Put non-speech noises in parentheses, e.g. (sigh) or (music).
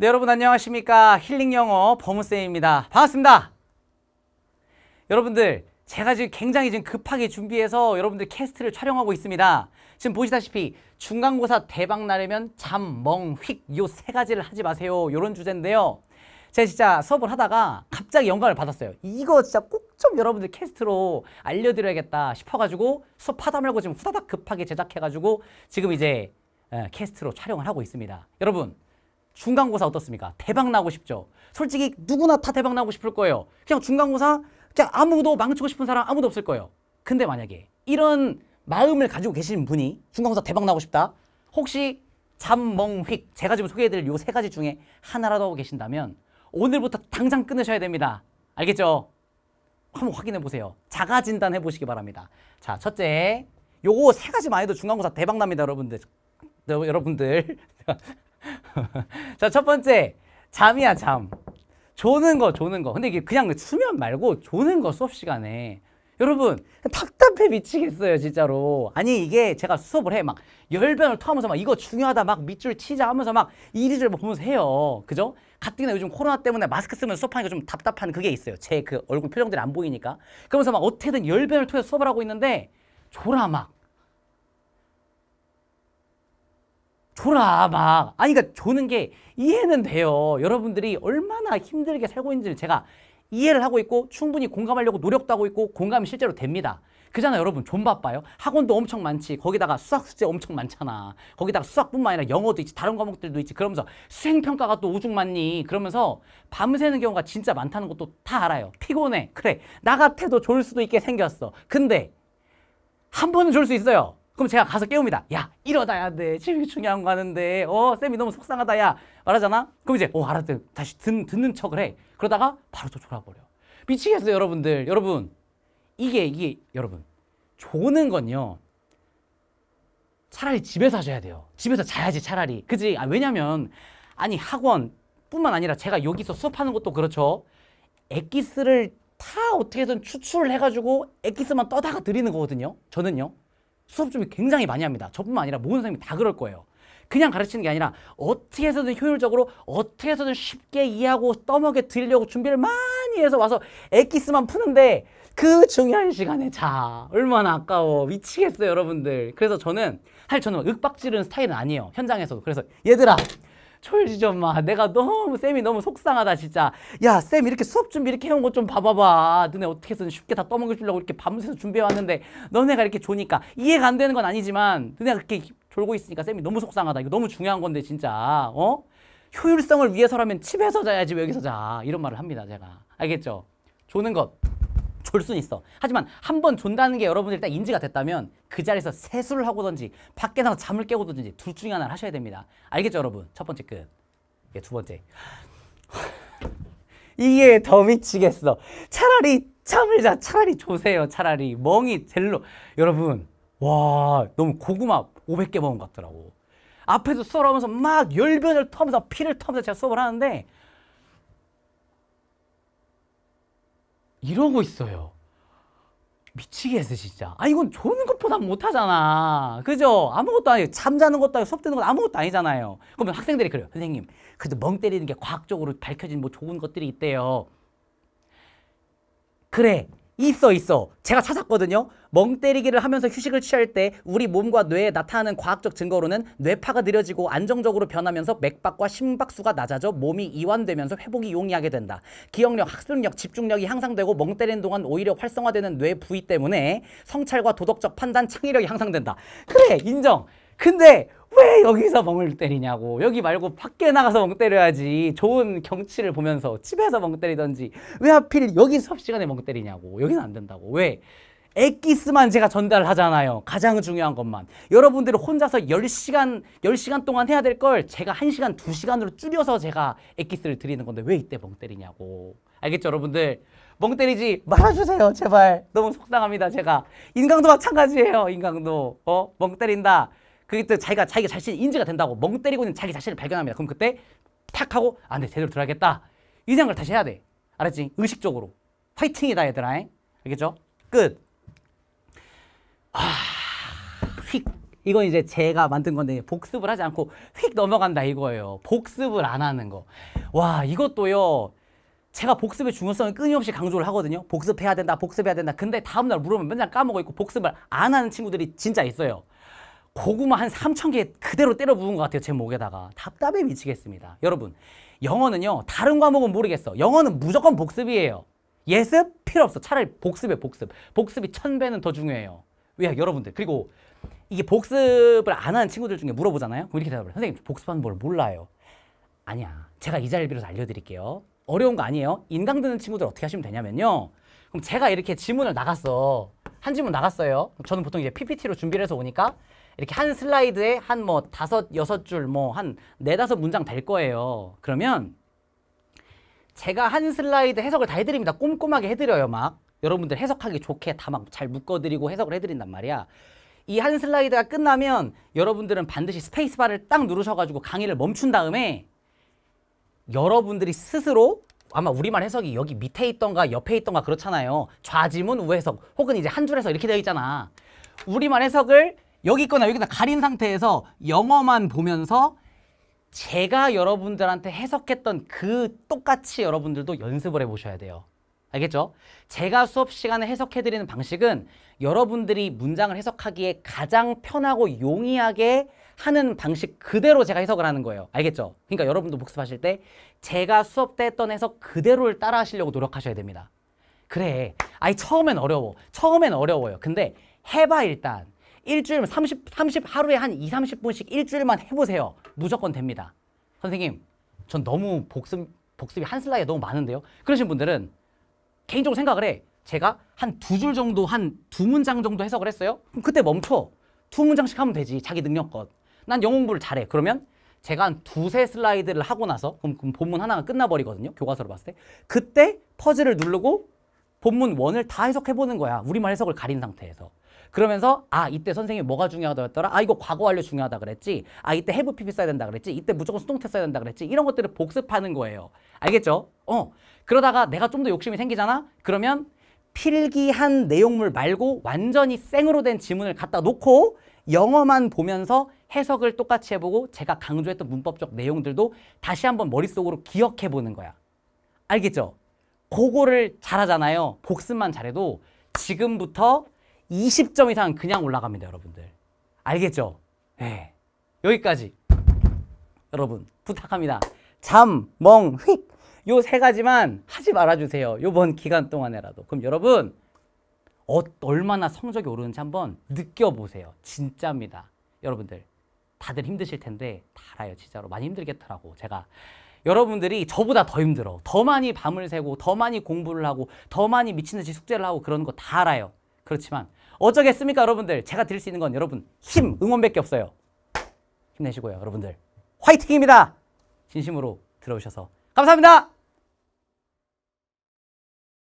네, 여러분 안녕하십니까. 힐링 영어 버무쌤입니다. 반갑습니다. 여러분들, 제가 지금 굉장히 지금 급하게 준비해서 여러분들 캐스트를 촬영하고 있습니다. 지금 보시다시피 중간고사 대박 나려면 잠, 멍, 휙 요 세 가지를 하지 마세요. 요런 주제인데요. 제가 진짜 수업을 하다가 갑자기 영감을 받았어요. 이거 진짜 꼭 좀 여러분들 캐스트로 알려드려야겠다 싶어가지고 수업하다 말고 지금 후다닥 급하게 제작해가지고 지금 이제 예, 캐스트로 촬영을 하고 있습니다. 여러분 중간고사 어떻습니까? 대박 나고 싶죠. 솔직히 누구나 다 대박 나고 싶을 거예요. 그냥 중간고사 그냥 아무도 망치고 싶은 사람 아무도 없을 거예요. 근데 만약에 이런 마음을 가지고 계신 분이 중간고사 대박 나고 싶다. 혹시 잠멍휙 제가 지금 소개해드릴 요 세 가지 중에 하나라도 하고 계신다면 오늘부터 당장 끊으셔야 됩니다. 알겠죠? 한번 확인해 보세요. 자가 진단 해보시기 바랍니다. 자, 첫째, 요거 세 가지만 해도 중간고사 대박 납니다, 여러분들. 여러분들. (laughs) (laughs) 자, 첫 번째. 잠이야, 잠. 조는 거, 조는 거. 근데 이게 그냥 수면 말고 조는 거 수업 시간에. 여러분, 답답해 미치겠어요, 진짜로. 아니, 이게 제가 수업을 해. 막 열변을 토하면서 막 이거 중요하다, 막 밑줄 치자 하면서 막 이리저리 뭐 보면서 해요. 그죠? 가뜩이나 요즘 코로나 때문에 마스크 쓰면서 수업하니까 좀 답답한 그게 있어요. 제 그 얼굴 표정들이 안 보이니까. 그러면서 막 어떻게든 열변을 토해서 수업을 하고 있는데, 조라 막. 줘라 막 아니 그러니까 조는 게 이해는 돼요 여러분들이 얼마나 힘들게 살고 있는지를 제가 이해를 하고 있고 충분히 공감하려고 노력도 하고 있고 공감이 실제로 됩니다 그잖아 여러분 좀 바빠요 학원도 엄청 많지 거기다가 수학 숙제 엄청 많잖아 거기다가 수학뿐만 아니라 영어도 있지 다른 과목들도 있지 그러면서 수행평가가 또 우중 많니 그러면서 밤새는 경우가 진짜 많다는 것도 다 알아요 피곤해 그래 나 같아도 졸 수도 있게 생겼어 근데 한 번은 졸 수 있어요 그럼 제가 가서 깨웁니다. 야, 이러다 야 돼. 지금 중요한 거 하는데. 어, 쌤이 너무 속상하다. 야. 말하잖아? 그럼 이제, 어, 알았대. 다시 듣, 듣는 척을 해. 그러다가 바로 또 졸아버려. 미치겠어요, 여러분들. 여러분. 이게, 이게, 여러분. 조는 건요. 차라리 집에서 하셔야 돼요. 집에서 자야지, 차라리. 그지? 아, 왜냐면, 아니, 학원 뿐만 아니라 제가 여기서 수업하는 것도 그렇죠. 엑기스를 다 어떻게든 추출을 해가지고 엑기스만 떠다가 드리는 거거든요. 저는요. 수업 준비 굉장히 많이 합니다. 저뿐만 아니라 모든 선생님이 다 그럴 거예요. 그냥 가르치는 게 아니라 어떻게 해서든 효율적으로 어떻게 해서든 쉽게 이해하고 떠먹여 드리려고 준비를 많이 해서 와서 엑기스만 푸는데 그 중요한 시간에 자 얼마나 아까워 미치겠어요 여러분들 그래서 저는 사실 저는 윽박 지르는 스타일은 아니에요 현장에서도 그래서 얘들아 졸지 좀 마. 내가 너무 쌤이 너무 속상하다 진짜. 야 쌤 이렇게 수업 준비 이렇게 해온 거 좀 봐봐봐. 너네 어떻게든 쉽게 다 떠먹여주려고 이렇게 밤새서 준비해왔는데 너네가 이렇게 조니까 이해가 안 되는 건 아니지만 너네가 그렇게 졸고 있으니까 쌤이 너무 속상하다. 이거 너무 중요한 건데 진짜. 어? 효율성을 위해서라면 집에서 자야지 왜 여기서 자. 이런 말을 합니다 제가. 알겠죠? 조는 것. 졸 수는 있어. 하지만 한 번 존다는 게여러분들 일단 인지가 됐다면 그 자리에서 세수를 하고든지 밖에 나서 잠을 깨고든지 둘 중에 하나를 하셔야 됩니다. 알겠죠, 여러분? 첫 번째 끝. 이게 두 번째. (laughs) 이게 더 미치겠어. 차라리 잠을 자. 차라리 조세요. 차라리 멍이 젤로. 여러분, 와, 너무 고구마 500개 먹은 것 같더라고. 앞에서 수업을 하면서 막 열변을 터면서 피를 터면서 제가 수업을 하는데 이러고 있어요. 미치겠어 진짜. 아 이건 좋은 것보다 못하잖아. 그죠? 아무것도 아니에요. 잠자는 것도 아니고 수업 듣는 것도 아무것도 아니잖아요. 그러면 학생들이 그래요. 선생님 그래도 멍 때리는 게 과학적으로 밝혀진 뭐 좋은 것들이 있대요. 그래 있어 있어 제가 찾았거든요 멍 때리기를 하면서 휴식을 취할 때 우리 몸과 뇌에 나타나는 과학적 증거로는 뇌파가 느려지고 안정적으로 변하면서 맥박과 심박수가 낮아져 몸이 이완되면서 회복이 용이하게 된다 기억력 학습력 집중력이 향상되고 멍 때리는 동안 오히려 활성화되는 뇌 부위 때문에 성찰과 도덕적 판단 창의력이 향상된다 그래 인정 근데 여기서 멍을 때리냐고 여기 말고 밖에 나가서 멍 때려야지 좋은 경치를 보면서 집에서 멍 때리던지 왜 하필 여기 수업 시간에 멍 때리냐고 여기는 안 된다고 왜액기스만 제가 전달하잖아요. 가장 중요한 것만. 여러분들이 혼자서 10시간, 10시간 동안 해야 될 걸 제가 1시간, 2시간으로 줄여서 제가 액기스를 드리는 건데 왜 이때 멍 때리냐고. 알겠죠, 여러분들? 멍 때리지 말아주세요, 제발. 너무 속상합니다, 제가. 인강도 마찬가지예요, 인강도. 어? 멍 때린다. 그때 자기가 자기 자신 인지가 된다고 멍 때리고 있는 자기 자신을 발견합니다. 그럼 그때 탁 하고 아, 내 네, 제대로 들어야겠다. 이 생각을 다시 해야 돼. 알았지? 의식적으로. 화이팅이다 얘들아. 알겠죠? 끝. 아, 휙. 이건 이제 제가 만든 건데 복습을 하지 않고 휙 넘어간다 이거예요. 복습을 안 하는 거. 와 이것도요. 제가 복습의 중요성을 끊임없이 강조를 하거든요. 복습해야 된다, 복습해야 된다. 근데 다음날 물으면 맨날 까먹어 있고 복습을 안 하는 친구들이 진짜 있어요. 고구마 한 3천 개 그대로 때려 부은 것 같아요. 제 목에다가. 답답해 미치겠습니다. 여러분, 영어는요. 다른 과목은 모르겠어. 영어는 무조건 복습이에요. 예습? 필요 없어. 차라리 복습에 복습. 복습이 천 배는 더 중요해요. 왜요? 예, 여러분들. 그리고 이게 복습을 안 하는 친구들 중에 물어보잖아요. 그럼 이렇게 대답을 해요. 선생님, 복습하는 걸 몰라요. 아니야. 제가 이 자리를 빌어서 알려드릴게요. 어려운 거 아니에요. 인강 듣는 친구들 어떻게 하시면 되냐면요. 그럼 제가 이렇게 지문을 나갔어. 한 지문 나갔어요. 저는 보통 이제 PPT로 준비를 해서 오니까 이렇게 한 슬라이드에 한 뭐 다섯, 여섯 줄, 뭐 한 네다섯 문장 될 거예요. 그러면 제가 한 슬라이드 해석을 다 해드립니다. 꼼꼼하게 해드려요, 막. 여러분들 해석하기 좋게 다 막 잘 묶어드리고 해석을 해드린단 말이야. 이 한 슬라이드가 끝나면 여러분들은 반드시 스페이스바를 딱 누르셔가지고 강의를 멈춘 다음에 여러분들이 스스로 아마 우리말 해석이 여기 밑에 있던가 옆에 있던가 그렇잖아요. 좌지문 우해석 혹은 이제 한 줄에서 이렇게 되어 있잖아. 우리말 해석을 여기 있거나 여기 있거나 가린 상태에서 영어만 보면서 제가 여러분들한테 해석했던 그 똑같이 여러분들도 연습을 해보셔야 돼요. 알겠죠? 제가 수업 시간에 해석해드리는 방식은 여러분들이 문장을 해석하기에 가장 편하고 용이하게 하는 방식 그대로 제가 해석을 하는 거예요. 알겠죠? 그러니까 여러분도 복습하실 때 제가 수업 때 했던 해석 그대로를 따라 하시려고 노력하셔야 됩니다. 그래. 아니, 처음엔 어려워. 처음엔 어려워요. 근데 해봐, 일단. 일주일 30, 30 하루에 한 2, 30분씩 일주일만 해보세요. 무조건 됩니다. 선생님, 전 너무 복습, 복습이 한슬라이드 너무 많은데요. 그러신 분들은 개인적으로 생각을 해. 제가 한 두 줄 정도, 한 두 문장 정도 해석을 했어요. 그럼 그때 멈춰. 두 문장씩 하면 되지. 자기 능력껏. 난 영어 공부를 잘해. 그러면 제가 한 두세 슬라이드를 하고 나서 그럼, 그럼 본문 하나가 끝나버리거든요. 교과서로 봤을 때. 그때 퍼즐을 누르고 본문 1을다 해석해보는 거야. 우리말 해석을 가린 상태에서. 그러면서 아 이때 선생님 뭐가 중요하다 고 했더라 아 이거 과거 완료 중요하다 그랬지 아 이때 해부 PP 써야 된다 그랬지 이때 무조건 수동태 써야 된다 그랬지 이런 것들을 복습하는 거예요 알겠죠? 어 그러다가 내가 좀 더 욕심이 생기잖아 그러면 필기한 내용물 말고 완전히 생으로 된 지문을 갖다 놓고 영어만 보면서 해석을 똑같이 해보고 제가 강조했던 문법적 내용들도 다시 한번 머릿속으로 기억해보는 거야. 알겠죠? 그거를 잘하잖아요. 복습만 잘해도 지금부터 20점 이상 그냥 올라갑니다, 여러분들. 알겠죠? 네. 여기까지. 여러분, 부탁합니다. 잠, 멍, 휙. 요 세 가지만 하지 말아주세요. 요번 기간 동안에라도. 그럼 여러분, 어, 얼마나 성적이 오르는지 한번 느껴보세요. 진짜입니다. 여러분들, 다들 힘드실 텐데, 다 알아요. 진짜로. 많이 힘들겠더라고. 제가 여러분들이 저보다 더 힘들어. 더 많이 밤을 새고, 더 많이 공부를 하고, 더 많이 미친 듯이 숙제를 하고 그런 거 다 알아요. 그렇지만 어쩌겠습니까 여러분들 제가 드릴 수 있는 건 여러분 힘 응원밖에 없어요 힘내시고요 여러분들 화이팅입니다 진심으로 들어오셔서 감사합니다